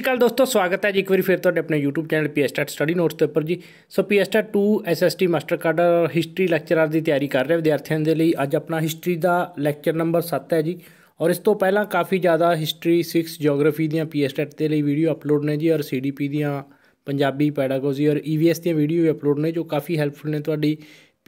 ਸ਼੍ਰੀ ਅਕਾਲ ਦੋਸਤੋ ਸਵਾਗਤ ਹੈ ਜੀ ਇੱਕ ਵਾਰੀ ਫਿਰ ਤੁਹਾਡੇ ਆਪਣੇ YouTube channel PS STET Study Notes ਦੇ ਉੱਪਰ ਜੀ so PS STET 2 SST master ਕਾਰਡ ਹਿਸਟਰੀ ਲੈਕਚਰਰ ਦੀ ਤਿਆਰੀ ਕਰ ਰਹੇ ਵਿਦਿਆਰਥੀਆਂ ਦੇ ਲਈ ਅੱਜ ਆਪਣਾ ਹਿਸਟਰੀ ਦਾ ਲੈਕਚਰ ਨੰਬਰ 7 ਹੈ ਜੀ ਔਰ ਇਸ ਤੋਂ ਪਹਿਲਾਂ ਕਾਫੀ ਜ਼ਿਆਦਾ ਹਿਸਟਰੀ 6 ਜੀਓਗ੍ਰਾਫੀ ਦੀਆਂ PS ਐਸਟੈਟ ਦੇ ਲਈ ਵੀਡੀਓ ਅਪਲੋਡ ਨੇ ਜੀ ਔਰ CDP ਦੀਆਂ ਪੰਜਾਬੀ ਪੈਡਾਗੋਜੀ ਔਰ EVS ਦੀਆਂ ਵੀਡੀਓ ਵੀ ਅਪਲੋਡ ਨੇ ਜੋ ਕਾਫੀ ਹੈਲਪਫੁਲ ਨੇ ਤੁਹਾਡੀ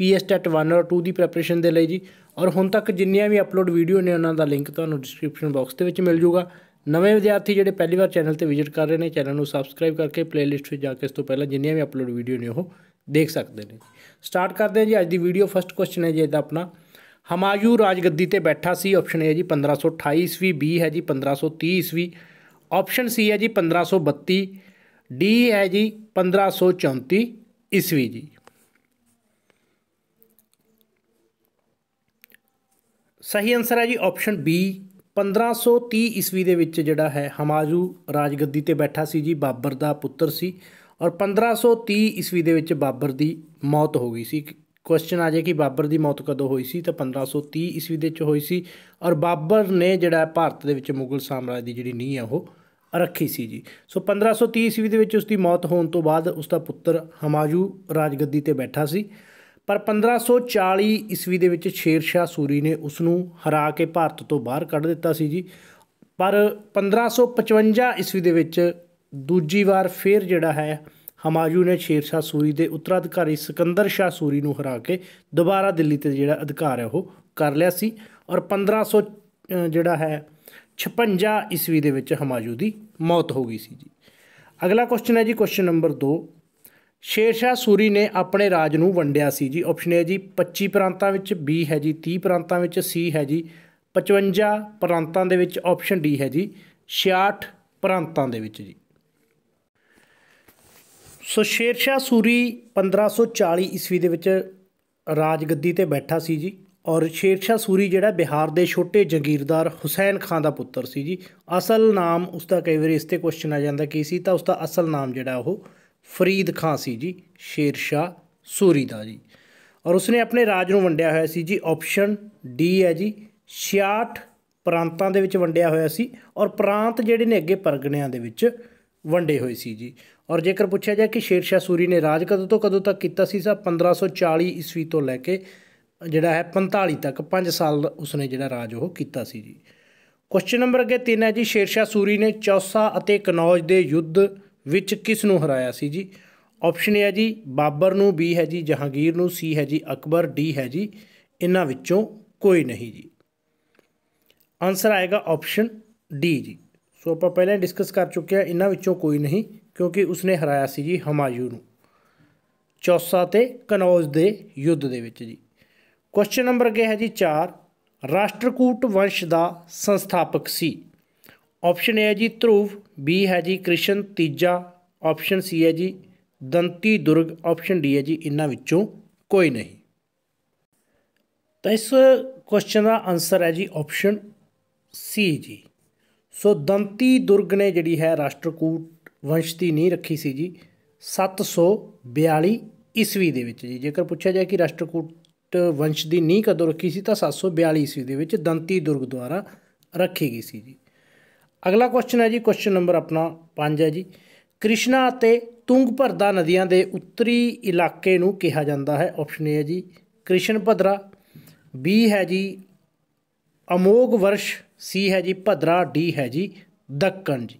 PS ਐਸਟੈਟ 1 ਔਰ 2 ਦੀ ਪ੍ਰੈਪਰੇਸ਼ਨ ਦੇ ਲਈ ਜੀ ਔਰ ਹੁਣ ਤੱਕ ਜਿੰਨੀਆਂ ਵੀ ਅਪਲੋਡ ਵੀਡੀਓ ਨੇ ਉਹਨਾਂ ਦਾ ਲਿੰਕ ਤੁਹਾਨੂੰ ਡਿਸਕ੍ਰਿਪਸ਼ਨ ਬਾਕਸ ਦੇ ਵਿੱਚ ਮਿਲ ਜਾਊਗਾ ਨਵੇਂ ਵਿਦਿਆਰਥੀ ਜਿਹੜੇ ਪਹਿਲੀ ਵਾਰ ਚੈਨਲ ਤੇ ਵਿਜ਼ਿਟ ਕਰ ਰਹੇ ਨੇ ਚੈਨਲ ਨੂੰ ਸਬਸਕ੍ਰਾਈਬ ਕਰਕੇ ਪਲੇਲਿਸਟ ਵਿੱਚ ਜਾ ਕੇ ਇਸ ਤੋਂ ਪਹਿਲਾਂ ਜਿੰਨੀਆਂ ਵੀ ਅਪਲੋਡ ਵੀਡੀਓ ਨੇ ਉਹ ਦੇਖ ਸਕਦੇ ਨੇ ਸਟਾਰਟ ਕਰਦੇ ਹਾਂ ਜੀ ਅੱਜ ਦੀ ਵੀਡੀਓ ਫਸਟ ਕੁਐਸਚਨ ਹੈ ਜੀ ਇਹਦਾ ਆਪਣਾ ਹਮਾਯੂ ਰਾਜਗੱਦੀ ਤੇ ਬੈਠਾ ਸੀ ਆਪਸ਼ਨ ਹੈ ਜੀ 1528 ਵੀ ਬੀ ਹੈ ਜੀ 1530 ਈਸਵੀ ਆਪਸ਼ਨ ਸੀ ਹੈ ਜੀ 1532 ਡੀ ਹੈ ਜੀ 1534 ਈਸਵੀ ਜੀ ਸਹੀ ਆਨਸਰ ਹੈ ਜੀ ਆਪਸ਼ਨ ਬੀ 1530 ਈਸਵੀ ਦੇ ਵਿੱਚ ਜਿਹੜਾ ਹੈ ਹਮਾਯੂ ਰਾਜਗੱਦੀ ਤੇ ਬੈਠਾ ਸੀ ਜੀ ਬਾਬਰ ਦਾ ਪੁੱਤਰ ਸੀ ਔਰ 1530 ਈਸਵੀ ਦੇ ਵਿੱਚ ਬਾਬਰ ਦੀ ਮੌਤ ਹੋ ਗਈ ਸੀ ਕੁਐਸਚਨ ਆ ਜਾਏ ਕਿ ਬਾਬਰ ਦੀ ਮੌਤ ਕਦੋਂ ਹੋਈ ਸੀ ਤਾਂ 1530 ਈਸਵੀ ਦੇ ਵਿੱਚ ਹੋਈ ਸੀ ਔਰ ਬਾਬਰ ਨੇ ਜਿਹੜਾ ਭਾਰਤ ਦੇ ਵਿੱਚ ਮੁਗਲ ਸਾਮਰਾਜ ਦੀ ਜਿਹੜੀ ਨੀਂਹ ਹੈ ਉਹ ਰੱਖੀ ਸੀ ਜੀ ਸੋ 1530 ਈਸਵੀ ਦੇ ਵਿੱਚ ਉਸ ਦੀ ਮੌਤ ਹੋਣ ਤੋਂ ਬਾਅਦ ਉਸ ਦਾ ਪੁੱਤਰ ਹਮਾਯੂ ਰਾਜਗੱਦੀ ਤੇ ਬੈਠਾ ਸੀ ਪਰ 1540 ਈਸਵੀ ਦੇ ਵਿੱਚ ਸ਼ੇਰ ਸ਼ਾਹ ਸੂਰੀ ਨੇ ਉਸ ਨੂੰ ਹਰਾ ਕੇ ਭਾਰਤ ਤੋਂ ਬਾਹਰ ਕੱਢ ਦਿੱਤਾ ਸੀ ਜੀ ਪਰ 1555 ਈਸਵੀ ਦੇ ਵਿੱਚ ਦੂਜੀ ਵਾਰ ਫੇਰ ਜਿਹੜਾ ਹੈ ਹਮਾਯੂ ਨੇ ਸ਼ੇਰ ਸ਼ਾਹ ਸੂਰੀ ਦੇ ਉੱਤਰਾਧਿਕਾਰੀ ਸਿਕੰਦਰ ਸ਼ਾਹ ਸੂਰੀ ਨੂੰ ਹਰਾ ਕੇ ਦੁਬਾਰਾ ਦਿੱਲੀ ਤੇ ਜਿਹੜਾ ਅਧਿਕਾਰ ਹੈ ਉਹ ਕਰ ਲਿਆ ਸੀ ਔਰ 1500 ਜਿਹੜਾ ਹੈ 56 ਈਸਵੀ ਦੇ ਵਿੱਚ ਹਮਾਯੂ ਦੀ ਮੌਤ ਹੋ ਗਈ ਸੀ ਜੀ ਅਗਲਾ ਕੁਐਸਚਨ ਹੈ ਜੀ ਕੁਐਸਚਨ ਨੰਬਰ 2 ਸ਼ੇਰਸ਼ਾਹ ਸੂਰੀ ਨੇ ਆਪਣੇ ਰਾਜ ਨੂੰ ਵੰਡਿਆ ਸੀ ਜੀ ਆਪਸ਼ਨ ਹੈ ਜੀ 25 ਪ੍ਰਾਂਤਾਂ ਵਿੱਚ ਬੀ ਹੈ ਜੀ 30 ਪ੍ਰਾਂਤਾਂ ਵਿੱਚ ਸੀ ਹੈ ਜੀ 55 ਪ੍ਰਾਂਤਾਂ ਦੇ ਵਿੱਚ ਆਪਸ਼ਨ ਡੀ ਹੈ ਜੀ 66 ਪ੍ਰਾਂਤਾਂ ਦੇ ਵਿੱਚ ਜੀ ਸੋ ਸ਼ੇਰਸ਼ਾਹ ਸੂਰੀ 1540 ਈਸਵੀ ਦੇ ਵਿੱਚ ਰਾਜਗੱਦੀ ਤੇ ਬੈਠਾ ਸੀ ਜੀ ਔਰ ਸ਼ੇਰਸ਼ਾਹ ਸੂਰੀ ਜਿਹੜਾ ਬਿਹਾਰ ਦੇ ਛੋਟੇ ਜਗੀਰਦਾਰ ਹੁਸੈਨ ਖਾਨ ਦਾ ਪੁੱਤਰ ਸੀ ਜੀ ਅਸਲ ਨਾਮ ਉਸ ਦਾ ਕਈ ਵਾਰ ਇਸ ਤੇ ਕੁਐਸਚਨ ਆ ਜਾਂਦਾ ਕੀ ਸੀ ਤਾਂ ਉਸ ਦਾ ਅਸਲ ਨਾਮ ਜਿਹੜਾ ਉਹ ਫਰੀਦ ਖਾਂ ਸੀ ਜੀ ਸ਼ੇਰ ਸ਼ਾ ਸੂਰੀ ਦਾ ਜੀ ਔਰ ਉਸਨੇ ਆਪਣੇ ਰਾਜ ਨੂੰ ਵੰਡਿਆ ਹੋਇਆ ਸੀ ਜੀ ਆਪਸ਼ਨ ਡੀ ਹੈ ਜੀ 66 ਪ੍ਰਾਂਤਾਂ ਦੇ ਵਿੱਚ ਵੰਡਿਆ ਹੋਇਆ ਸੀ ਔਰ ਪ੍ਰਾਂਤ ਜਿਹੜੇ ਨੇ ਅੱਗੇ ਪਰਗਣਿਆਂ ਦੇ ਵਿੱਚ ਵੰਡੇ ਹੋਏ ਸੀ ਜੀ ਔਰ ਜੇਕਰ ਪੁੱਛਿਆ ਜਾਏ ਕਿ ਸ਼ੇਰ ਸ਼ਾ ਸੂਰੀ ਨੇ ਰਾਜ ਕਦੋਂ ਤੋਂ ਕਦੋਂ ਤੱਕ ਕੀਤਾ ਸੀ ਸਾ 1540 ਈਸਵੀ ਤੋਂ ਲੈ ਕੇ ਜਿਹੜਾ ਹੈ 45 ਤੱਕ 5 ਸਾਲ ਉਸਨੇ ਜਿਹੜਾ ਰਾਜ ਉਹ ਕੀਤਾ ਸੀ ਜੀ ਕੁਐਸਚਨ ਨੰਬਰ ਅੱਗੇ 3 ਹੈ ਜੀ ਸ਼ੇਰ ਸ਼ਾ ਸੂਰੀ ਨੇ ਚੌਸਾ ਅਤੇ ਕਨੌਜ ਦੇ ਯੁੱਧ ਵਿੱਚ ਕਿਸ ਨੂੰ ਹਰਾਇਆ ਸੀ ਜੀ ਆਪਸ਼ਨ ਹੈ ਜੀ ਬਾਬਰ ਨੂੰ ਬੀ ਹੈ ਜੀ ਜਹਾਂਗੀਰ ਨੂੰ ਸੀ ਹੈ ਜੀ ਅਕਬਰ ਡੀ ਹੈ ਜੀ ਇਹਨਾਂ ਵਿੱਚੋਂ ਕੋਈ ਨਹੀਂ ਜੀ ਆਨਸਰ ਆਏਗਾ ਆਪਸ਼ਨ ਡੀ ਜੀ ਸੋ ਆਪਾਂ ਪਹਿਲਾਂ ਡਿਸਕਸ ਕਰ ਚੁੱਕੇ ਆ ਇਹਨਾਂ ਵਿੱਚੋਂ ਕੋਈ ਨਹੀਂ ਕਿਉਂਕਿ ਉਸਨੇ ਹਰਾਇਆ ਸੀ ਜੀ ਹਮਾਯੂ ਨੂੰ ਚੌਸਾ ਤੇ ਕਨੌਜ ਦੇ ਯੁੱਧ ਦੇ ਵਿੱਚ ਜੀ ਕੁਐਸਚਨ ਨੰਬਰ ਅੱਗੇ ਹੈ ਜੀ 4 ਰਾਸ਼ਟਰਕੂਟ ਵੰਸ਼ ਦਾ ਸੰਸਥਾਪਕ ਸੀ ਆਪਸ਼ਨ ਏ ਹੈ ਜੀ ਧਰੂਵ ਬੀ ਹੈ ਜੀ ਕ੍ਰਿਸ਼ਨ ਤੀਜਾ ਆਪਸ਼ਨ ਸੀ ਹੈ ਜੀ ਦੰਤੀ ਦੁਰਗ ਆਪਸ਼ਨ ਡੀ ਹੈ ਜੀ ਇਹਨਾਂ ਵਿੱਚੋਂ ਕੋਈ ਨਹੀਂ ਤਾਂ ਇਸ ਕੁਐਸਚਨ ਦਾ ਆਨਸਰ ਹੈ ਜੀ ਆਪਸ਼ਨ ਸੀ ਜੀ ਸੋ ਦੰਤੀ ਦੁਰਗ ਨੇ ਜਿਹੜੀ ਹੈ ਰਾਸ਼ਟਰਕੂਟ ਵੰਸ਼ ਦੀ ਨਹੀਂ ਰੱਖੀ ਸੀ ਜੀ 742 ਈਸਵੀ ਦੇ ਵਿੱਚ ਜੀ ਜੇਕਰ ਪੁੱਛਿਆ ਜਾਏ ਕਿ ਰਾਸ਼ਟਰਕੂਟ ਵੰਸ਼ ਦੀ ਨੀਂਹ ਕਦੋਂ ਰੱਖੀ ਸੀ ਤਾਂ 742 ਈਸਵੀ ਦੇ ਵਿੱਚ ਦੰਤੀ ਦੁਰਗ ਦੁਆਰਾ ਰੱਖੀ ਗਈ ਸੀ ਜੀ ਅਗਲਾ ਕੁਐਸਚਨ ਹੈ ਜੀ ਕੁਐਸਚਨ ਨੰਬਰ ਆਪਣਾ 5 ਹੈ ਜੀ ਕ੍ਰਿਸ਼ਨਾ ਅਤੇ ਤੁੰਗਭਦਰਾ ਨਦੀਆਂ ਦੇ ਉੱਤਰੀ ਇਲਾਕੇ ਨੂੰ ਕਿਹਾ ਜਾਂਦਾ ਹੈ ਆਪਸ਼ਨ ਏ ਹੈ ਜੀ ਕ੍ਰਿਸ਼ਨ ਭਦਰਾ ਬੀ ਹੈ ਜੀ ਅਮੋਗ ਵਰਸ਼ ਸੀ ਹੈ ਜੀ ਭਦਰਾ ਡੀ ਹੈ ਜੀ ਦੱਕਣ ਜੀ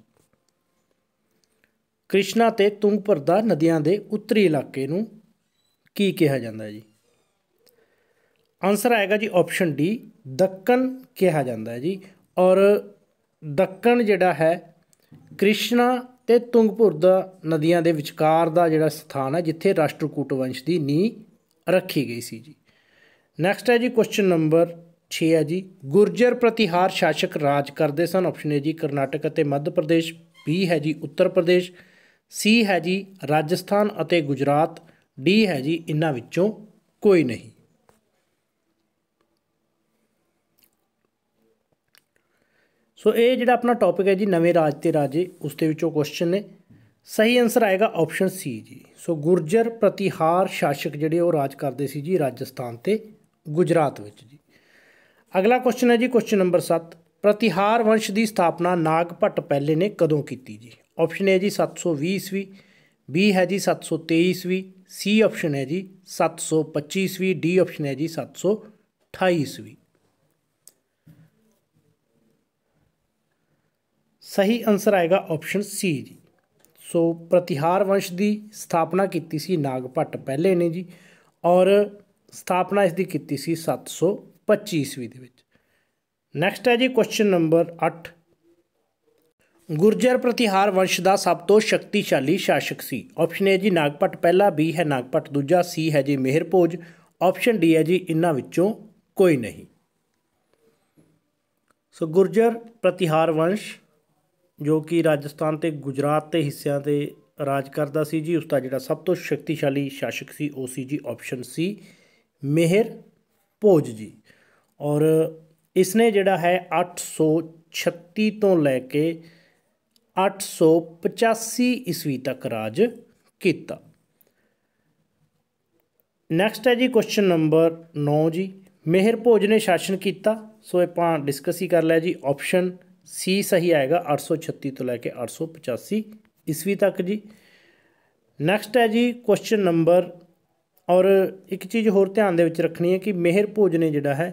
ਕ੍ਰਿਸ਼ਨਾ ਤੇ ਤੁੰਗਭਦਰਾ ਨਦੀਆਂ ਦੇ ਉੱਤਰੀ ਇਲਾਕੇ ਨੂੰ ਕੀ ਕਿਹਾ ਜਾਂਦਾ ਹੈ ਜੀ ਆਨਸਰ ਆਏਗਾ ਜੀ ਆਪਸ਼ਨ ਡੀ ਦੱਕਣ ਕਿਹਾ ਜਾਂਦਾ ਹੈ ਜੀ ਔਰ ਦੱਕਣ ਜਿਹੜਾ ਹੈ ਕ੍ਰਿਸ਼ਨਾ ਤੇ ਤੁੰਗਪੁਰ ਦਾ ਨਦੀਆਂ ਦੇ ਵਿਚਕਾਰ ਦਾ ਜਿਹੜਾ ਸਥਾਨ ਹੈ ਜਿੱਥੇ ਰਾਸ਼ਟਰਕੂਟ ਵੰਸ਼ ਦੀ ਨੀਂਹ ਰੱਖੀ ਗਈ ਸੀ ਜੀ ਨੈਕਸਟ ਹੈ ਜੀ ਕੁਐਸਚਨ ਨੰਬਰ 6 ਹੈ ਜੀ ਗੁਰਜਰ ਪ੍ਰਤੀਹਾਰ ਸ਼ਾਸਕ ਰਾਜ ਕਰਦੇ ਸਨ ਆਪਸ਼ਨ ਹੈ ਜੀ ਕਰਨਾਟਕ ਅਤੇ ਮੱਧ ਪ੍ਰਦੇਸ਼ ਬੀ ਹੈ ਜੀ ਉੱਤਰ ਪ੍ਰਦੇਸ਼ ਸੀ ਹੈ ਜੀ ਰਾਜਸਥਾਨ ਅਤੇ ਗੁਜਰਾਤ ਡੀ ਹੈ ਜੀ ਇਹਨਾਂ ਵਿੱਚੋਂ ਕੋਈ ਨਹੀਂ ਸੋ ਇਹ ਜਿਹੜਾ ਆਪਣਾ ਟੌਪਿਕ ਹੈ ਜੀ ਨਵੇਂ ਰਾਜ ਤੇ ਰਾਜੇ ਉਸ ਦੇ ਵਿੱਚੋਂ ਕੁਐਸਚਨ ਨੇ ਸਹੀ ਆਨਸਰ ਆਏਗਾ ਆਪਸ਼ਨ ਸੀ ਜੀ ਸੋ ਗੁਰਜਰ ਪ੍ਰਤੀਹਾਰ ਸ਼ਾਸਕ ਜਿਹੜੇ ਉਹ ਰਾਜ ਕਰਦੇ ਸੀ ਜੀ ਰਾਜਸਥਾਨ ਤੇ ਗੁਜਰਾਤ ਵਿੱਚ ਜੀ ਅਗਲਾ ਕੁਐਸਚਨ ਹੈ ਜੀ ਕੁਐਸਚਨ ਨੰਬਰ 7 ਪ੍ਰਤੀਹਾਰ ਵੰਸ਼ ਦੀ ਸਥਾਪਨਾ ਨਾਗਭਟ ਪਹਿਲੇ ਨੇ ਕਦੋਂ ਕੀਤੀ ਜੀ ਆਪਸ਼ਨ ਹੈ ਜੀ 720 ਈਸਵੀ ਬੀ ਹੈ ਜੀ 723 ਈਸਵੀ ਸੀ ਆਪਸ਼ਨ ਹੈ ਜੀ 725 ਈਸਵੀ ਡੀ ਆਪਸ਼ਨ ਹੈ ਜੀ 728 ਈਸਵੀ ਸਹੀ ਆਨਸਰ ਆਏਗਾ ਆਪਸ਼ਨ ਸੀ ਜੀ ਸੋ ਪ੍ਰਤੀਹਾਰ ਵੰਸ਼ ਦੀ ਸਥਾਪਨਾ ਕੀਤੀ ਸੀ ਨਾਗਪਟ ਪਹਿਲੇ ਨੇ ਜੀ ਔਰ ਸਥਾਪਨਾ ਇਸ ਦੀ ਕੀਤੀ ਸੀ 725 ਈਸਵੀ ਦੇ ਵਿੱਚ ਨੈਕਸਟ ਹੈ ਜੀ ਕੁਐਸਚਨ ਨੰਬਰ 8 ਗੁਰਜਰ ਪ੍ਰਤੀਹਾਰ ਵੰਸ਼ ਦਾ ਸਭ ਤੋਂ ਸ਼ਕਤੀਸ਼ਾਲੀ ਸ਼ਾਸਕ ਸੀ ਆਪਸ਼ਨ ਏ ਜੀ ਨਾਗਪਟ ਪਹਿਲਾ ਬੀ ਹੈ ਨਾਗਪਟ ਦੂਜਾ ਸੀ ਹੈ ਜੀ ਮਿਹਰਪੋਜ ਆਪਸ਼ਨ ਡੀ ਹੈ ਜੀ ਇਹਨਾਂ ਵਿੱਚੋਂ ਕੋਈ ਨਹੀਂ ਸੋ ਗੁਰਜਰ ਪ੍ਰਤੀਹਾਰ ਵੰਸ਼ ਜੋ ਕਿ ਰਾਜਸਥਾਨ ਤੇ ਗੁਜਰਾਤ ਦੇ ਹਿੱਸਿਆਂ 'ਤੇ ਰਾਜ ਕਰਦਾ ਸੀ ਜੀ ਉਸ ਦਾ ਜਿਹੜਾ ਸਭ ਤੋਂ ਸ਼ਕਤੀਸ਼ਾਲੀ ਸ਼ਾਸਕ ਸੀ ਉਹ ਸੀ ਜੀ ਆਪਸ਼ਨ ਸੀ ਮਿਹਰ ਭੋਜ ਜੀ ਔਰ ਇਸ ਨੇ ਜਿਹੜਾ ਹੈ 836 ਤੋਂ ਲੈ ਕੇ 885 ਈਸਵੀ ਤੱਕ ਰਾਜ ਕੀਤਾ ਨੈਕਸਟ ਹੈ ਜੀ ਕੁਐਸਚਨ ਨੰਬਰ 9 ਜੀ ਮਿਹਰ ਭੋਜ ਨੇ ਸ਼ਾਸਨ ਕੀਤਾ ਸੋ ਆਪਾਂ ਡਿਸਕਸ ਹੀ ਕਰ ਲਿਆ ਜੀ ਆਪਸ਼ਨ ਸੀ ਸਹੀ ਆਏਗਾ 836 ਤੋਂ ਲੈ ਕੇ 885 ਈਸਵੀ ਤੱਕ ਜੀ ਨੈਕਸਟ ਹੈ ਜੀ ਕੁਐਸਚਨ ਨੰਬਰ ਔਰ ਇੱਕ ਚੀਜ਼ ਹੋਰ ਧਿਆਨ ਦੇ ਵਿੱਚ ਰੱਖਣੀ ਹੈ ਕਿ ਮਿਹਰ ਭੋਜਨੇ ਨੇ ਜਿਹੜਾ ਹੈ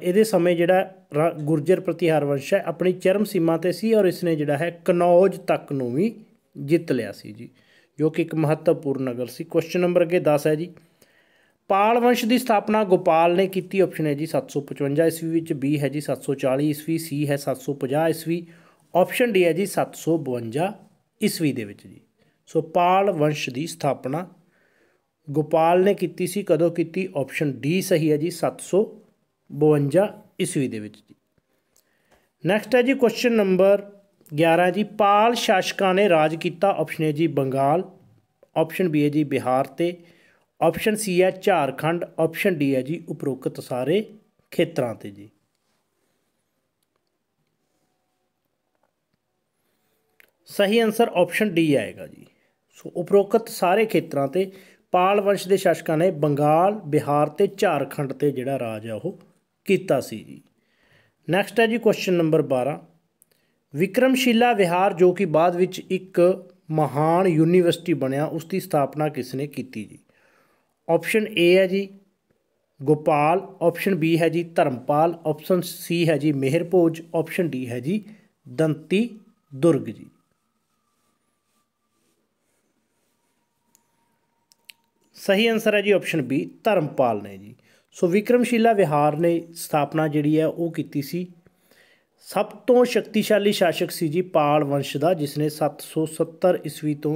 ਇਹਦੇ ਸਮੇਂ ਜਿਹੜਾ ਗੁਰਜਰ ਪ੍ਰਤੀਹਾਰ ਵੰਸ਼ ਹੈ ਆਪਣੀ ਚਰਮ ਸੀਮਾ ਤੇ ਸੀ ਔਰ ਇਸਨੇ ਜਿਹੜਾ ਹੈ ਕਨੌਜ ਤੱਕ ਨੂੰ ਵੀ ਜਿੱਤ ਲਿਆ ਸੀ ਜੀ ਜੋ ਕਿ ਇੱਕ ਮਹੱਤਵਪੂਰਨ ਨਗਰ ਸੀ ਕੁਐਸਚਨ ਨੰਬਰ ਅੱਗੇ 10 ਹੈ ਜੀ ਪਾਲ ਵੰਸ਼ ਦੀ ਸਥਾਪਨਾ ਗੋਪਾਲ ਨੇ ਕੀਤੀ ਆਪਸ਼ਨ ਹੈ ਜੀ 755 ਈਸਵੀ ਵਿੱਚ ਬੀ ਹੈ ਜੀ 740 ਈਸਵੀ ਸੀ ਹੈ 750 ਈਸਵੀ ਆਪਸ਼ਨ ਡੀ ਹੈ ਜੀ 752 ਈਸਵੀ ਦੇ ਵਿੱਚ ਜੀ ਸੋ ਪਾਲ ਵੰਸ਼ ਦੀ ਸਥਾਪਨਾ ਗੋਪਾਲ ਨੇ ਕੀਤੀ ਸੀ ਕਦੋਂ ਕੀਤੀ ਆਪਸ਼ਨ ਡੀ ਸਹੀ ਹੈ ਜੀ 752 ਈਸਵੀ ਦੇ ਵਿੱਚ ਜੀ ਨੈਕਸਟ ਹੈ ਜੀ ਕੁਐਸਚਨ ਨੰਬਰ 11 ਜੀ ਪਾਲ ਸ਼ਾਸਕਾਂ ਨੇ ਰਾਜ ਕੀਤਾ ਆਪਸ਼ਨ ਹੈ ਜੀ ਬੰਗਾਲ ਆਪਸ਼ਨ ਬੀ ਹੈ ਜੀ ਬਿਹਾਰ ਤੇ ਆਪਸ਼ਨ ਸੀ ਹੈ ਝਾਰਖੰਡ ਆਪਸ਼ਨ ਡੀ ਹੈ ਜੀ ਉਪਰੋਕਤ ਸਾਰੇ ਖੇਤਰਾਂ ਤੇ ਜੀ ਸਹੀ ਆਨਸਰ ਆਪਸ਼ਨ ਡੀ ਆਏਗਾ ਜੀ ਸੋ ਉਪਰੋਕਤ ਸਾਰੇ ਖੇਤਰਾਂ ਤੇ ਪਾਲ ਵੰਸ਼ ਦੇ ਸ਼ਾਸਕਾਂ ਨੇ ਬੰਗਾਲ ਬਿਹਾਰ ਤੇ ਝਾਰਖੰਡ ਤੇ ਜਿਹੜਾ ਰਾਜ ਆ ਉਹ ਕੀਤਾ ਸੀ ਜੀ ਨੈਕਸਟ ਹੈ ਜੀ ਕੁਐਸਚਨ ਨੰਬਰ 12 ਵਿਕਰਮਸ਼ੀਲਾ ਵਿਹਾਰ ਜੋ ਕਿ ਬਾਅਦ ਵਿੱਚ ਇੱਕ ਮਹਾਨ ਯੂਨੀਵਰਸਿਟੀ ਬਣਿਆ ਉਸ ਦੀ ਸਥਾਪਨਾ ਕਿਸ ਨੇ ਕੀਤੀ ਜੀ ਆਪਸ਼ਨ ਏ ਹੈ ਜੀ ਗੋਪਾਲ ਆਪਸ਼ਨ ਬੀ ਹੈ ਜੀ ਧਰਮਪਾਲ ਆਪਸ਼ਨ ਸੀ ਹੈ ਜੀ ਮਿਹਰਪੋਜ ਆਪਸ਼ਨ ਡੀ ਹੈ ਜੀ ਦੰਤੀ ਦੁਰਗ ਜੀ ਸਹੀ ਆਨਸਰ ਹੈ ਜੀ ਆਪਸ਼ਨ ਬੀ ਧਰਮਪਾਲ ਨੇ ਜੀ ਸੋ ਵਿਕਰਮਸ਼ੀਲਾ ਵਿਹਾਰ ਨੇ ਸਥਾਪਨਾ ਜਿਹੜੀ ਹੈ ਉਹ ਕੀਤੀ ਸੀ ਸਭ ਤੋਂ ਸ਼ਕਤੀਸ਼ਾਲੀ ਸ਼ਾਸਕ ਸੀ ਜੀ ਪਾਲ ਵੰਸ਼ ਦਾ ਜਿਸ ਨੇ 770 ਈਸਵੀ ਤੋਂ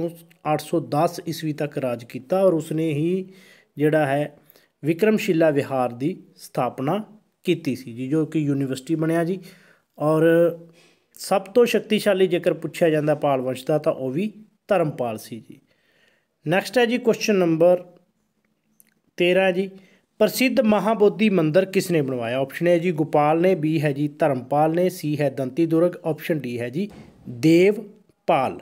810 ਈਸਵੀ ਤੱਕ ਰਾਜ ਕੀਤਾ ਔਰ ਉਸਨੇ ਹੀ ਜਿਹੜਾ ਹੈ ਵਿਕਰਮਸ਼ਿਲਾ ਵਿਹਾਰ ਦੀ ਸਥਾਪਨਾ ਕੀਤੀ ਸੀ ਜੀ ਜੋ ਕਿ ਯੂਨੀਵਰਸਿਟੀ ਬਣਿਆ ਜੀ ਔਰ ਸਭ ਤੋਂ ਸ਼ਕਤੀਸ਼ਾਲੀ ਜੇਕਰ ਪੁੱਛਿਆ ਜਾਂਦਾ ਪਾਲ ਵੰਸ਼ ਦਾ ਤਾਂ ਉਹ ਵੀ ਧਰਮਪਾਲ ਸੀ ਜੀ ਨੈਕਸਟ ਹੈ ਜੀ ਕੁਐਸਚਨ ਨੰਬਰ 13 ਜੀ ਪ੍ਰਸਿੱਧ ਮਹਾਬੋਧੀ ਮੰਦਿਰ ਕਿਸ ਨੇ ਬਣਵਾਇਆ ਆਪਸ਼ਨ ਹੈ ਜੀ ਗੋਪਾਲ ਨੇ ਬੀ ਹੈ ਜੀ ਧਰਮਪਾਲ ਨੇ ਸੀ ਹੈ ਦੰਤੀ ਦੁਰਗ ਆਪਸ਼ਨ ਡੀ ਹੈ ਜੀ ਦੇਵਪਾਲ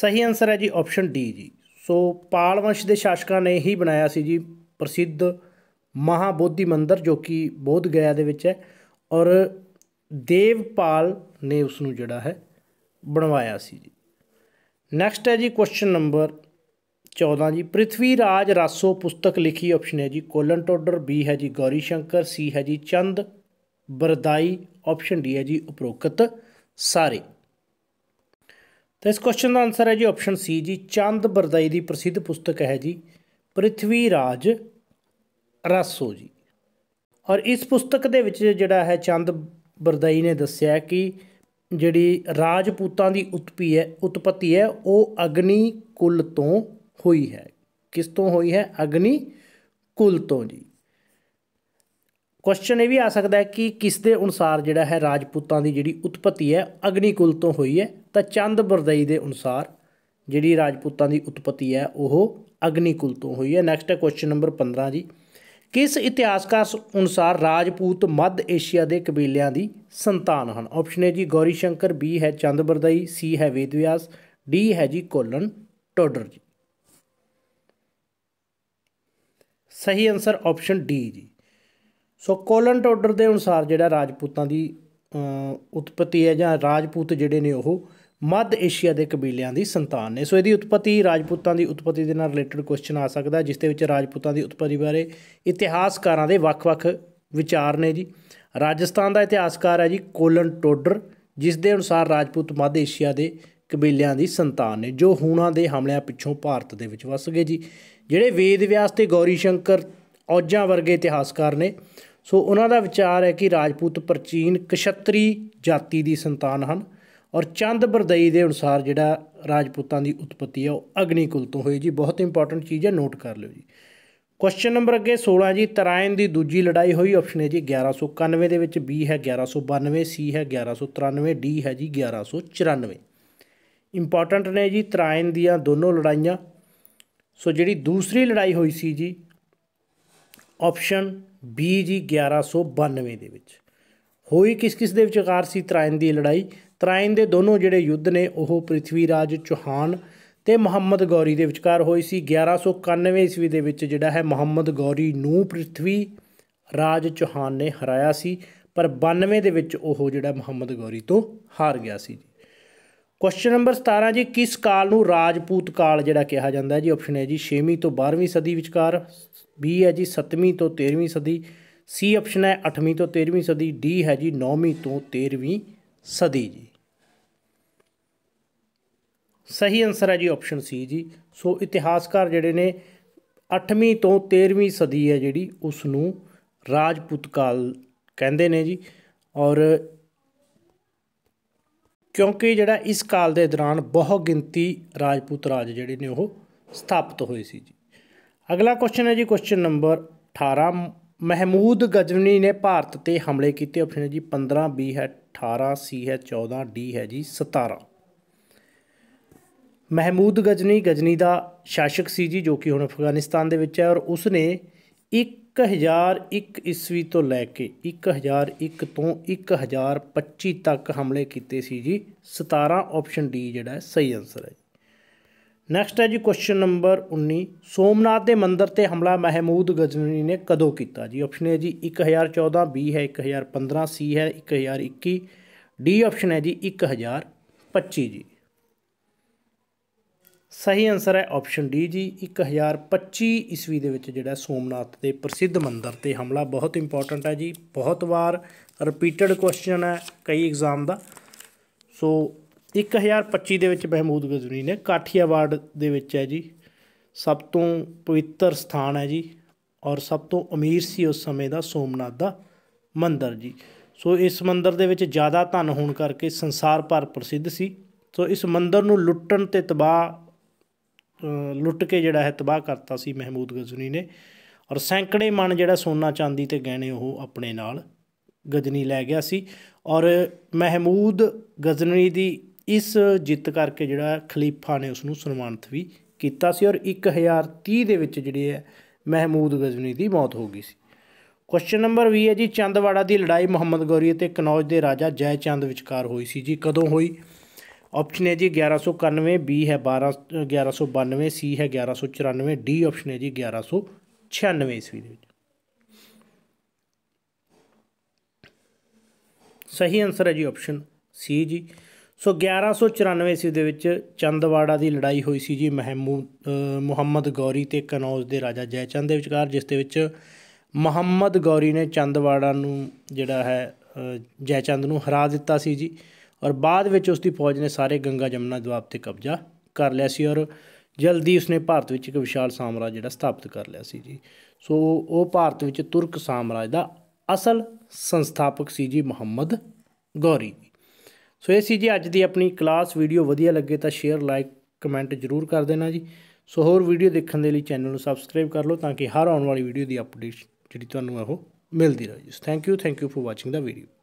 ਸਹੀ ਆਨਸਰ ਹੈ ਜੀ ਆਪਸ਼ਨ ਡੀ ਜੀ ਸੋ ਪਾਲ ਵੰਸ਼ ਦੇ ਸ਼ਾਸਕਾਂ ਨੇ ਹੀ ਬਣਾਇਆ ਸੀ ਜੀ ਪ੍ਰਸਿੱਧ ਮਹਾਬੋਧੀ ਮੰਦਿਰ ਜੋ ਕਿ ਬੋਧ ਗਿਆ ਦੇ ਵਿੱਚ ਹੈ ਔਰ ਦੇਵਪਾਲ ਨੇ ਉਸ ਨੂੰ ਜਿਹੜਾ ਹੈ ਬਣਵਾਇਆ ਸੀ ਜੀ ਨੈਕਸਟ ਹੈ ਜੀ ਕੁਐਸਚਨ ਨੰਬਰ 14 ਜੀ ਪ੍ਰithvi ਰਾਜ ਰਾਸੋ ਪੁਸਤਕ ਲਿਖੀ ਆਪਸ਼ਨ ਹੈ ਜੀ ਕੋਲਨ ਟੋਡਰ ਬੀ ਹੈ ਜੀ ਗੌਰੀ ਸ਼ੰਕਰ ਸੀ ਹੈ ਜੀ ਚੰਦ ਬਰਦਾਈ ਆਪਸ਼ਨ ਡੀ ਹੈ ਜੀ ਉਪਰੋਕਤ ਸਾਰੇ ਤਾਂ ਇਸ ਕੁਐਸਚਨ ਦਾ ਆਨਸਰ ਹੈ ਜੀ ਆਪਸ਼ਨ ਸੀ ਜੀ ਚੰਦ ਬਰਦਾਈ ਦੀ ਪ੍ਰਸਿੱਧ ਪੁਸਤਕ ਹੈ ਜੀ ਪ੍ਰਿਥਵੀ ਰਾਜ ਰਸੋ ਜੀ ਔਰ ਇਸ ਪੁਸਤਕ ਦੇ ਵਿੱਚ ਜਿਹੜਾ ਹੈ ਚੰਦ ਬਰਦਾਈ ਨੇ ਦੱਸਿਆ ਕਿ ਜਿਹੜੀ ਰਾਜਪੂਤਾਂ ਦੀ ਉਤਪੀ ਹੈ ਉਤਪਤੀ ਹੈ ਉਹ ਅਗਨੀ ਕੁਲ ਤੋਂ ਹੋਈ ਹੈ ਕਿਸ ਤੋਂ ਹੋਈ ਹੈ ਅਗਨੀ ਕੁਲ ਤੋਂ ਜੀ ਕੁਐਸਚਨ ਇਹ ਵੀ ਆ ਸਕਦਾ ਹੈ ਕਿ ਕਿਸ ਦੇ ਅਨੁਸਾਰ ਜਿਹੜਾ ਹੈ ਰਾਜਪੂਤਾਂ ਦੀ ਜਿਹੜੀ ਉਤਪਤੀ ਹੈ ਅਗਨੀਕੁਲ ਤੋਂ ਹੋਈ ਹੈ ਤਾਂ ਚੰਦ ਬਰਦਈ ਦੇ ਅਨੁਸਾਰ ਜਿਹੜੀ ਰਾਜਪੂਤਾਂ ਦੀ ਉਤਪਤੀ ਹੈ ਉਹ ਅਗਨੀਕੁਲ ਤੋਂ ਹੋਈ ਹੈ ਨੈਕਸਟ ਹੈ ਕੁਐਸਚਨ ਨੰਬਰ 15 ਜੀ ਕਿਸ ਇਤਿਹਾਸਕਾਰ ਅਨੁਸਾਰ ਰਾਜਪੂਤ ਮੱਧ ਏਸ਼ੀਆ ਦੇ ਕਬੀਲਿਆਂ ਦੀ ਸੰਤਾਨ ਹਨ ਆਪਸ਼ਨ ਹੈ ਜੀ ਗੌਰੀ ਸ਼ੰਕਰ ਬੀ ਹੈ ਚੰਦ ਬਰਦਈ ਸੀ ਹੈ ਵੇਦਵਿਆਸ ਡੀ ਹੈ ਜੀ ਕੋਲਨ ਟੋਡਰ ਜੀ ਸਹੀ ਆਨਸਰ ਆਪਸ਼ਨ ਡੀ ਜੀ ਸੋ ਕੋਲੰਟ ਆਰਡਰ ਦੇ ਅਨੁਸਾਰ ਜਿਹੜਾ ਰਾਜਪੂਤਾਂ ਦੀ ਉਤਪਤੀ ਹੈ ਜਾਂ ਰਾਜਪੂਤ ਜਿਹੜੇ ਨੇ ਉਹ ਮੱਧ ਏਸ਼ੀਆ ਦੇ ਕਬੀਲਿਆਂ ਦੀ ਸੰਤਾਨ ਨੇ ਸੋ ਇਹਦੀ ਉਤਪਤੀ ਰਾਜਪੂਤਾਂ ਦੀ ਉਤਪਤੀ ਦੇ ਨਾਲ ਰਿਲੇਟਡ ਕੁਐਸਚਨ ਆ ਸਕਦਾ ਜਿਸ ਦੇ ਵਿੱਚ ਰਾਜਪੂਤਾਂ ਦੀ ਉਤਪਤੀ ਬਾਰੇ ਇਤਿਹਾਸਕਾਰਾਂ ਦੇ ਵੱਖ-ਵੱਖ ਵਿਚਾਰ ਨੇ ਜੀ ਰਾਜਸਥਾਨ ਦਾ ਇਤਿਹਾਸਕਾਰ ਹੈ ਜੀ ਕੋਲਨ ਟੋਡਰ ਜਿਸ ਦੇ ਅਨੁਸਾਰ ਰਾਜਪੂਤ ਮੱਧ ਏਸ਼ੀਆ ਦੇ ਕਬੀਲਿਆਂ ਦੀ ਸੰਤਾਨ ਨੇ ਜੋ ਹੂਣਾ ਦੇ ਹਮਲਿਆਂ ਪਿੱਛੋਂ ਭਾਰਤ ਦੇ ਵਿੱਚ ਵਸ ਗਏ ਜੀ ਜਿਹੜੇ ਵੇਦ ਵਿਆਸ ਤੇ ਗੌਰੀ ਸ਼ੰਕਰ ਔਜਾਂ ਵਰਗੇ ਇਤਿਹਾਸਕਾਰ ਨੇ ਸੋ ਉਹਨਾਂ ਦਾ ਵਿਚਾਰ ਹੈ ਕਿ ਰਾਜਪੂਤ ਪ੍ਰਚੀਨ ਕਸ਼ਤਰੀ ਜਾਤੀ ਦੀ ਸੰਤਾਨ ਹਨ ਔਰ ਚੰਦ ਬਰਦਈ ਦੇ ਅਨੁਸਾਰ ਜਿਹੜਾ ਰਾਜਪੂਤਾਂ ਦੀ ਉਤਪਤੀ ਹੈ ਉਹ ਅਗਨੀ ਕੁਲ ਤੋਂ ਹੋਈ ਜੀ ਬਹੁਤ ਇੰਪੋਰਟੈਂਟ ਚੀਜ਼ ਹੈ ਨੋਟ ਕਰ ਲਿਓ ਜੀ ਕੁਐਸਚਨ ਨੰਬਰ ਅੱਗੇ 16 ਜੀ ਤਰਾਇਨ ਦੀ ਦੂਜੀ ਲੜਾਈ ਹੋਈ ਆਪਸ਼ਨ ਹੈ ਜੀ 1191 ਦੇ ਵਿੱਚ ਬੀ ਹੈ 1192 ਸੀ ਹੈ 1193 ਡੀ ਹੈ ਜੀ 1194 ਇੰਪੋਰਟੈਂਟ ਨੇ ਜੀ ਤਰਾਇਨ ਦੀਆਂ ਦੋਨੋਂ ਲੜਾਈਆਂ ਸੋ ਜਿਹੜੀ ਦੂਸਰੀ ਲੜਾਈ ਹੋਈ ਸੀ ਜੀ ਆਪਸ਼ਨ ਬੀ ਜੀ 1192 ਦੇ ਵਿੱਚ ਹੋਈ ਕਿਸ ਕਿਸ ਦੇ ਵਿਚਕਾਰ ਸੀ ਤਰਾਇਨ ਦੀ ਲੜਾਈ ਤਰਾਇਨ ਦੇ ਦੋਨੋਂ ਜਿਹੜੇ ਯੁੱਧ ਨੇ ਉਹ ਰਾਜ ਚੌਹਾਨ ਤੇ ਮੁਹੰਮਦ ਗੌਰੀ ਦੇ ਵਿਚਕਾਰ ਹੋਈ ਸੀ 1191 ਈਸਵੀ ਦੇ ਵਿੱਚ ਜਿਹੜਾ ਹੈ ਮੁਹੰਮਦ ਗੌਰੀ ਨੂੰ ਪ੍ਰਿਥਵੀ ਰਾਜ ਚੌਹਾਨ ਨੇ ਹਰਾਇਆ ਸੀ ਪਰ 92 ਦੇ ਵਿੱਚ ਉਹ ਜਿਹੜਾ ਮੁਹੰਮਦ ਗੌਰੀ ਤੋਂ ਹਾਰ ਗਿਆ ਸੀ ਕੁਐਸਚਨ ਨੰਬਰ 17 ਜੀ ਕਿਸ ਕਾਲ ਨੂੰ ਰਾਜਪੂਤ ਕਾਲ ਜਿਹੜਾ ਕਿਹਾ ਜਾਂਦਾ ਜੀ ਆਪਸ਼ਨ ਹੈ ਜੀ 6ਵੀਂ ਤੋਂ 12ਵੀਂ ਸਦੀ ਵਿਚਕਾਰ ਬੀ ਹੈ ਜੀ 7ਵੀਂ ਤੋਂ 13ਵੀਂ ਸਦੀ ਸੀ ਆਪਸ਼ਨ ਹੈ 8ਵੀਂ ਤੋਂ 13ਵੀਂ ਸਦੀ ਡੀ ਹੈ ਜੀ 9ਵੀਂ ਤੋਂ 13ਵੀਂ ਸਦੀ ਜੀ ਸਹੀ ਆਨਸਰ ਹੈ ਜੀ ਆਪਸ਼ਨ ਸੀ ਜੀ ਸੋ ਇਤਿਹਾਸਕਾਰ ਜਿਹੜੇ ਨੇ 8ਵੀਂ ਤੋਂ 13ਵੀਂ ਸਦੀ ਹੈ ਜਿਹੜੀ ਉਸ ਨੂੰ ਰਾਜਪੂਤ ਕਾਲ ਕਹਿੰਦੇ ਨੇ ਜੀ ਔਰ ਕਿਉਂਕਿ ਜਿਹੜਾ ਇਸ ਕਾਲ ਦੇ ਦੌਰਾਨ ਬਹੁ ਗਿਣਤੀ ਰਾਜਪੂਤ ਰਾਜ ਜਿਹੜੇ ਨੇ ਉਹ ਸਥਾਪਿਤ ਹੋਏ ਸੀ ਜੀ ਅਗਲਾ ਕੁਐਸਚਨ ਹੈ ਜੀ ਕੁਐਸਚਨ ਨੰਬਰ 18 ਮਹਿਮੂਦ ਗਜਵਨੀ ਨੇ ਭਾਰਤ ਤੇ ਹਮਲੇ ਕੀਤੇ ਆਪਸ਼ਨ ਹੈ ਜੀ 15 ਬੀ ਹੈ 18 ਸੀ ਹੈ 14 ਡੀ ਹੈ ਜੀ 17 ਮਹਿਮੂਦ ਗਜਨੀ ਗਜਨੀ ਦਾ ਸ਼ਾਸਕ ਸੀ ਜੀ ਜੋ ਕਿ ਹੁਣ ਅਫਗਾਨਿਸਤਾਨ ਦੇ ਵਿੱਚ ਹੈ ਔਰ ਉਸ ਨੇ ਇੱਕ 1001 ਈਸਵੀ ਤੋਂ ਲੈ ਕੇ 1001 ਤੋਂ 1025 ਤੱਕ ਹਮਲੇ ਕੀਤੇ ਸੀ ਜੀ 17 ਆਪਸ਼ਨ ਡੀ ਜਿਹੜਾ ਸਹੀ ਆਨਸਰ ਹੈ ਨੈਕਸਟ ਹੈ ਜੀ ਕੁਐਸਚਨ ਨੰਬਰ 19 ਸੋਮਨਾਥ ਦੇ ਮੰਦਿਰ ਤੇ ਹਮਲਾ ਮਹਿਮੂਦ ਗਜ਼ਨਵੀ ਨੇ ਕਦੋਂ ਕੀਤਾ ਜੀ ਆਪਸ਼ਨ ਹੈ ਜੀ 1014 ਬੀ ਹੈ 1015 ਸੀ ਹੈ 1021 ਡੀ ਆਪਸ਼ਨ ਹੈ ਜੀ 1025 ਜੀ ਸਹੀ ਆਨਸਰ ਹੈ ਆਪਸ਼ਨ ਡੀ ਜੀ 1025 ਈਸਵੀ ਦੇ ਵਿੱਚ ਜਿਹੜਾ ਸੋਮਨਾਥ ਦੇ ਪ੍ਰਸਿੱਧ ਮੰਦਿਰ ਤੇ ਹਮਲਾ ਬਹੁਤ ਇੰਪੋਰਟੈਂਟ ਹੈ ਜੀ ਬਹੁਤ ਵਾਰ ਰਿਪੀਟਡ ਕੁਐਸਚਨ ਹੈ ਕਈ ਐਗਜ਼ਾਮ ਦਾ ਸੋ 1025 ਦੇ ਵਿੱਚ ਬਹਿਮੂਦ ਗਜ਼ਨੀ ਨੇ ਕਾਠੀਆਵਾੜ ਦੇ ਵਿੱਚ ਹੈ ਜੀ ਸਭ ਤੋਂ ਪਵਿੱਤਰ ਸਥਾਨ ਹੈ ਜੀ ਔਰ ਸਭ ਤੋਂ ਅਮੀਰ ਸੀ ਉਸ ਸਮੇਂ ਦਾ ਸੋਮਨਾਥ ਦਾ ਮੰਦਿਰ ਜੀ ਸੋ ਇਸ ਮੰਦਿਰ ਦੇ ਵਿੱਚ ਜ਼ਿਆਦਾ ਧਨ ਹੋਣ ਕਰਕੇ ਸੰਸਾਰ ਭਰ ਪ੍ਰਸਿੱਧ ਸੀ ਸੋ ਇਸ ਮੰਦਿਰ ਨੂੰ ਲੁੱਟਣ ਤੇ ਤਬਾਹ ਲੁੱਟ ਕੇ ਜਿਹੜਾ ਹੈ ਤਬਾਹ ਕਰਤਾ ਸੀ ਮਹਿਮੂਦ ਗਜ਼ਨੀ ਨੇ ਔਰ ਸੈਂਕੜੇ ਮਣ ਜਿਹੜਾ ਸੋਨਾ ਚਾਂਦੀ ਤੇ ਗਹਿਣੇ ਉਹ ਆਪਣੇ ਨਾਲ ਗਜ਼ਨੀ ਲੈ ਗਿਆ ਸੀ ਔਰ ਮਹਿਮੂਦ ਗਜ਼ਨੀ ਦੀ ਇਸ ਜਿੱਤ ਕਰਕੇ ਜਿਹੜਾ ਖਲੀਫਾ ਨੇ ਉਸ ਨੂੰ ਸਨਮਾਨਿਤ ਵੀ ਕੀਤਾ ਸੀ ਔਰ 1030 ਦੇ ਵਿੱਚ ਜਿਹੜੀ ਹੈ ਮਹਿਮੂਦ ਗਜ਼ਨੀ ਦੀ ਮੌਤ ਹੋ ਗਈ ਸੀ ਕੁਐਸਚਨ ਨੰਬਰ 20 ਹੈ ਜੀ ਚੰਦਵਾੜਾ ਦੀ ਲੜਾਈ ਮੁਹੰਮਦ ਗੌਰੀ ਅਤੇ ਕਨੌਜ ਦੇ ਰਾਜਾ ਜੈ ਚੰਦ ਵਿਚਕਾਰ ਹੋਈ ਸੀ ਜੀ ਕਦੋਂ ਹੋਈ ਆਪਸ਼ਨ ਹੈ ਜੀ 1191 ਬੀ ਹੈ 12 1192 ਸੀ ਹੈ 1194 ਡੀ ਆਪਸ਼ਨ ਹੈ ਜੀ 1196 ਈਸਵੀ ਦੇ ਵਿੱਚ ਸਹੀ ਆਨਸਰ ਹੈ ਜੀ ਆਪਸ਼ਨ ਸੀ ਜੀ ਸੋ 1194 ਈਸਵੀ ਦੇ ਵਿੱਚ ਚੰਦਵਾੜਾ ਦੀ ਲੜਾਈ ਹੋਈ ਸੀ ਜੀ ਮਹਿਮੂਦ ਮੁਹੰਮਦ ਗੌਰੀ ਤੇ ਕਨੌਜ ਦੇ ਰਾਜਾ ਜੈਚੰਦ ਦੇ ਵਿਚਕਾਰ ਜਿਸ ਦੇ ਵਿੱਚ ਮੁਹੰਮਦ ਗੌਰੀ ਨੇ ਚੰਦਵਾੜਾ ਨੂੰ ਜਿਹੜਾ ਹੈ ਜੈਚੰਦ ਨੂੰ ਹਰਾ ਦਿੱਤਾ ਸੀ ਜੀ ਔਰ ਬਾਅਦ ਵਿੱਚ ਉਸ ਦੀ ਫੌਜ ਨੇ ਸਾਰੇ ਗੰਗਾ ਜਮਨਾ ਦੁਆਬ ਤੇ ਕਬਜ਼ਾ ਕਰ ਲਿਆ ਸੀ ਔਰ ਜਲਦੀ ਉਸਨੇ ਭਾਰਤ ਵਿੱਚ ਇੱਕ ਵਿਸ਼ਾਲ ਸਾਮਰਾਜ ਜਿਹੜਾ ਸਥਾਪਿਤ ਕਰ ਲਿਆ ਸੀ ਜੀ ਸੋ ਉਹ ਭਾਰਤ ਵਿੱਚ ਤੁਰਕ ਸਾਮਰਾਜ ਦਾ ਅਸਲ ਸੰਸਥਾਪਕ ਸੀ ਜੀ ਮੁਹੰਮਦ ਗੌਰੀ ਸੋ ਇਹ ਸੀ ਜੀ ਅੱਜ ਦੀ ਆਪਣੀ ਕਲਾਸ ਵੀਡੀਓ ਵਧੀਆ ਲੱਗੇ ਤਾਂ ਸ਼ੇਅਰ ਲਾਈਕ ਕਮੈਂਟ ਜ਼ਰੂਰ ਕਰ ਦੇਣਾ ਜੀ ਸੋ ਹੋਰ ਵੀਡੀਓ ਦੇਖਣ ਦੇ ਲਈ ਚੈਨਲ ਨੂੰ ਸਬਸਕ੍ਰਾਈਬ ਕਰ ਲਓ ਤਾਂ ਕਿ ਹਰ ਆਉਣ ਵਾਲੀ ਵੀਡੀਓ ਦੀ ਅਪਡੇਟ ਜਿਹੜੀ ਤੁਹਾਨੂੰ ਉਹ ਮਿਲਦੀ ਰਹੇ ਜੀ thank you thank you for watching ਦਾ ਵੀਡੀਓ